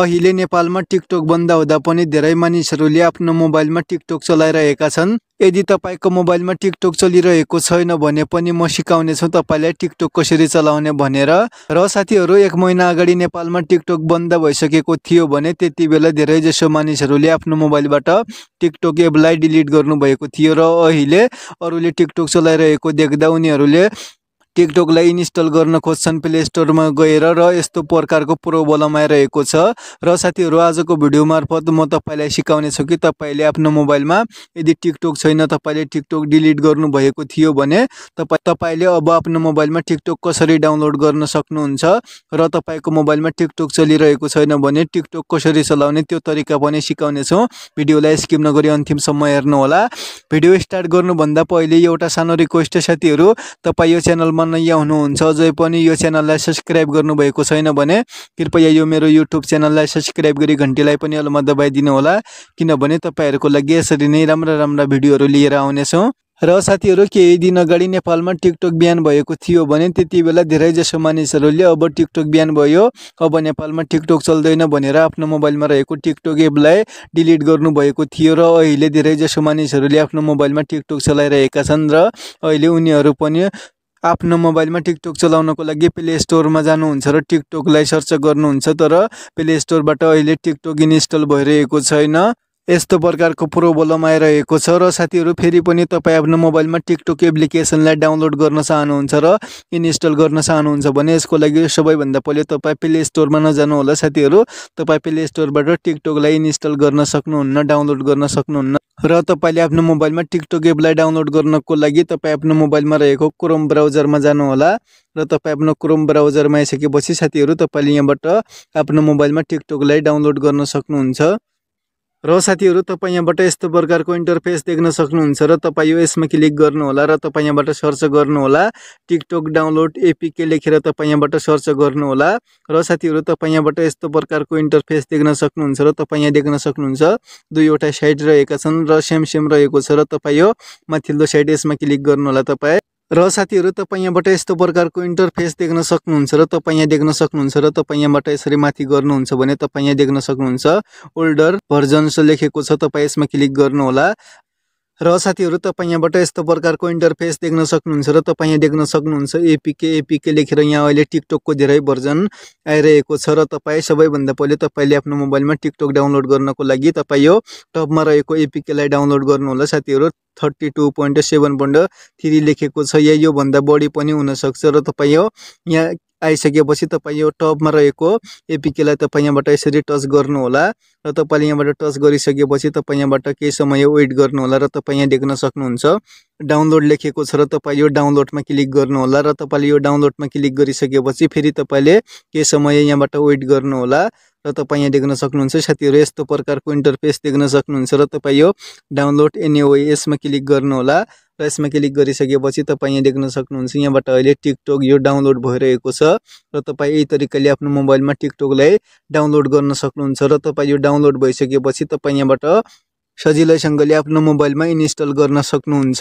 अहिले नेपालमा टिकटक बन्द हुँदा पनि धेरै मानिसहरूले आफ्नो मोबाइलमा टिकटक चलाइरहेका छन् यदि तपाईँको मोबाइलमा टिकटक चलिरहेको छैन भने पनि म सिकाउनेछु तपाईँलाई टिकटक कसरी चलाउने भनेर र साथीहरू एक महिना अगाडि नेपालमा टिकटक बन्द भइसकेको थियो भने त्यति बेला धेरैजसो मानिसहरूले आफ्नो मोबाइलबाट टिकटक एपलाई डिलिट गर्नुभएको थियो र अहिले अरूले टिकटक चलाइरहेको देख्दा उनीहरूले टिकटकलाई इन्स्टल गर्न खोज्छन् प्ले स्टोरमा गएर र यस्तो प्रकारको प्रब्लम आइरहेको छ र साथीहरू आजको भिडियो मार्फत म तपाईँलाई छु कि तपाईँले आफ्नो मोबाइलमा यदि टिकटक छैन तपाईँले टिकटक डिलिट गर्नुभएको थियो भने तपाईँ तपाईँले अब आफ्नो मोबाइलमा टिकटक कसरी डाउनलोड गर्न सक्नुहुन्छ र तपाईँको मोबाइलमा टिकटक चलिरहेको छैन भने टिकटक कसरी चलाउने त्यो तरिका पनि सिकाउनेछौँ भिडियोलाई स्किप नगरी अन्तिमसम्म हेर्नुहोला भिडियो स्टार्ट गर्नुभन्दा पहिले एउटा सानो रिक्वेस्ट साथीहरू तपाईँ यो च्यानलमा च्यानलमा नयाँ हुनुहुन्छ अझै पनि यो च्यानललाई सब्सक्राइब गर्नुभएको छैन भने कृपया यो मेरो युट्युब च्यानललाई सब्सक्राइब गरी घन्टीलाई पनि अलमा दबाइदिनु होला किनभने तपाईँहरूको लागि यसरी नै राम्रा राम्रा भिडियोहरू लिएर आउनेछौँ र साथीहरू केही दिन अगाडि नेपालमा टिकटक बिहान भएको थियो भने त्यति बेला धेरैजसो मानिसहरूले अब टिकटक बिहान भयो अब नेपालमा टिकटक चल्दैन भनेर आफ्नो मोबाइलमा रहेको टिकटक एपलाई डिलिट गर्नुभएको थियो र अहिले धेरैजसो मानिसहरूले आफ्नो मोबाइलमा टिकटक चलाइरहेका छन् र अहिले उनीहरू पनि आफ्नो मोबाइलमा टिकटक चलाउनको लागि प्ले स्टोरमा जानुहुन्छ र टिकटकलाई सर्च गर्नुहुन्छ तर प्ले स्टोरबाट अहिले टिकटक इन्स्टल भइरहेको छैन यस्तो प्रकारको प्रोब्लम आइरहेको छ र साथीहरू फेरि पनि तपाईँ आफ्नो मोबाइलमा टिकटक एप्लिकेसनलाई डाउनलोड गर्न चाहनुहुन्छ र इन्स्टल गर्न चाहनुहुन्छ भने यसको लागि सबैभन्दा पहिले तपाईँ प्ले स्टोरमा होला साथीहरू तपाईँ प्ले स्टोरबाट टिकटकलाई इन्स्टल गर्न सक्नुहुन्न डाउनलोड गर्न सक्नुहुन्न र तपाईँले आफ्नो मोबाइलमा टिकटक एपलाई डाउनलोड गर्नको लागि तपाईँ आफ्नो मोबाइलमा रहेको क्रोम ब्राउजरमा जानुहोला र तपाईँ आफ्नो क्रोम ब्राउजरमा आइसकेपछि साथीहरू तपाईँले यहाँबाट आफ्नो मोबाइलमा टिकटकलाई डाउनलोड गर्न सक्नुहुन्छ र साथीहरू तपाईँ यहाँबाट यस्तो प्रकारको इन्टरफेस देख्न सक्नुहुन्छ र तपाईँ यो यसमा क्लिक गर्नुहोला र तपाईँ यहाँबाट सर्च गर्नुहोला टिकटक डाउनलोड एपिके लेखेर तपाईँ यहाँबाट सर्च गर्नुहोला र साथीहरू तपाईँ यहाँबाट यस्तो प्रकारको इन्टरफेस देख्न सक्नुहुन्छ र तपाईँ यहाँ देख्न सक्नुहुन्छ दुईवटा साइड रहेका छन् र सेम सेम रहेको छ र तपाईँ यो माथिल्लो साइड यसमा क्लिक गर्नुहोला तपाईँ र साथीहरू तपाईँ यहाँबाट यस्तो प्रकारको इन्टरफेस देख्न सक्नुहुन्छ र तपाईँ यहाँ देख्न सक्नुहुन्छ र तपाईँ यहाँबाट यसरी माथि गर्नुहुन्छ भने तपाईँ यहाँ देख्न सक्नुहुन्छ ओल्डर भर्जन लेखेको छ तपाईँ यसमा क्लिक गर्नुहोला र साथीहरू तपाईँ यहाँबाट यस्तो प्रकारको इन्टरफेस देख्न सक्नुहुन्छ र तपाईँ यहाँ देख्न सक्नुहुन्छ एपिके एपिके लेखेर यहाँ अहिले टिकटकको धेरै भर्जन आइरहेको छ र तपाईँ सबैभन्दा पहिले तपाईँले आफ्नो मोबाइलमा टिकटक डाउनलोड गर्नको लागि तपाईँ यो टपमा रहेको एपिकेलाई डाउनलोड गर्नुहोला साथीहरू thirty two point seven point three लेखेको छ या योभन्दा बढी पनि हुनसक्छ र तपाईँ यो यहाँ आइसकेपछि तपाईँ यो टपमा रहेको एपिकेलाई तपाईँ यहाँबाट यसरी टच गर्नुहोला र तपाईँले यहाँबाट टच गरिसकेपछि तपाईँ यहाँबाट केही समय वेट गर्नुहोला र तपाईँ यहाँ देख्न सक्नुहुन्छ डाउनलोड लेखेको छ र तपाईँ यो डाउनलोडमा क्लिक गर्नुहोला र तपाईँले यो डाउनलोडमा क्लिक गरिसकेपछि फेरि तपाईँले केही समय यहाँबाट वेट गर्नुहोला र तपाईँ यहाँ देख्न सक्नुहुन्छ साथीहरू यस्तो प्रकारको इन्टरफेस देख्न सक्नुहुन्छ र तपाईँ यो डाउनलोड एनएओएसमा क्लिक गर्नुहोला र यसमा क्लिक गरिसकेपछि तपाईँ यहाँ देख्न सक्नुहुन्छ यहाँबाट अहिले टिकटक यो डाउनलोड भइरहेको छ र तपाईँ यही तरिकाले आफ्नो मोबाइलमा टिकटकलाई डाउनलोड गर्न सक्नुहुन्छ र तपाईँ यो डाउनलोड भइसकेपछि तपाईँ यहाँबाट सजिलैसँगले आफ्नो मोबाइलमा इन्स्टल गर्न सक्नुहुन्छ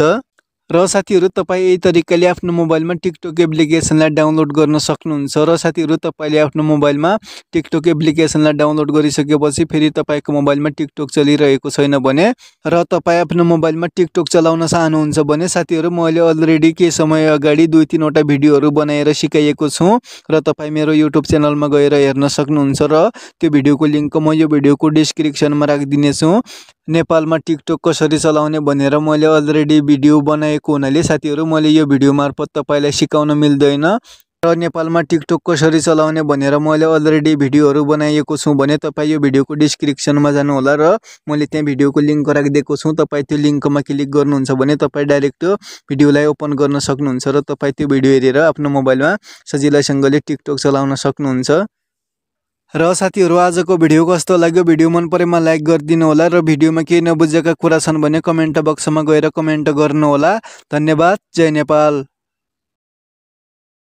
र साथीहरू तपाईँ यही तरिकाले आफ्नो मोबाइलमा टिकटक एप्लिकेसनलाई डाउनलोड गर्न सक्नुहुन्छ र साथीहरू तपाईँले आफ्नो मोबाइलमा टिकटक एप्लिकेसनलाई डाउनलोड गरिसकेपछि फेरि तपाईँको मोबाइलमा टिकटक चलिरहेको छैन भने र तपाईँ आफ्नो मोबाइलमा टिकटक चलाउन चाहनुहुन्छ भने साथीहरू मैले अलरेडी केही समय अगाडि दुई तिनवटा भिडियोहरू बनाएर सिकाइएको छु र तपाईँ मेरो युट्युब च्यानलमा गएर हेर्न सक्नुहुन्छ र त्यो भिडियोको लिङ्क म यो भिडियोको डिस्क्रिप्सनमा राखिदिनेछु नेपालमा टिकटक कसरी चलाउने भनेर मैले अलरेडी भिडियो बनाएको हुनाले साथीहरू मैले यो भिडियो मार्फत तपाईँलाई सिकाउन मिल्दैन र नेपालमा टिकटक कसरी चलाउने भनेर मैले अलरेडी भिडियोहरू बनाएको छु भने तपाईँ यो भिडियोको डिस्क्रिप्सनमा जानुहोला र मैले त्यहाँ भिडियोको लिङ्क राखिदिएको छु तपाईँ त्यो लिङ्कमा क्लिक गर्नुहुन्छ भने तपाईँ डाइरेक्ट भिडियोलाई ओपन गर्न सक्नुहुन्छ र तपाईँ त्यो भिडियो हेरेर आफ्नो मोबाइलमा सजिलैसँगले टिकटक चलाउन सक्नुहुन्छ र साथीहरू आजको भिडियो कस्तो लाग्यो भिडियो मन परेमा लाइक गरिदिनु होला र भिडियोमा केही नबुझेका कुरा छन् भने कमेन्ट बक्समा गएर कमेन्ट गर्नुहोला धन्यवाद जय नेपाल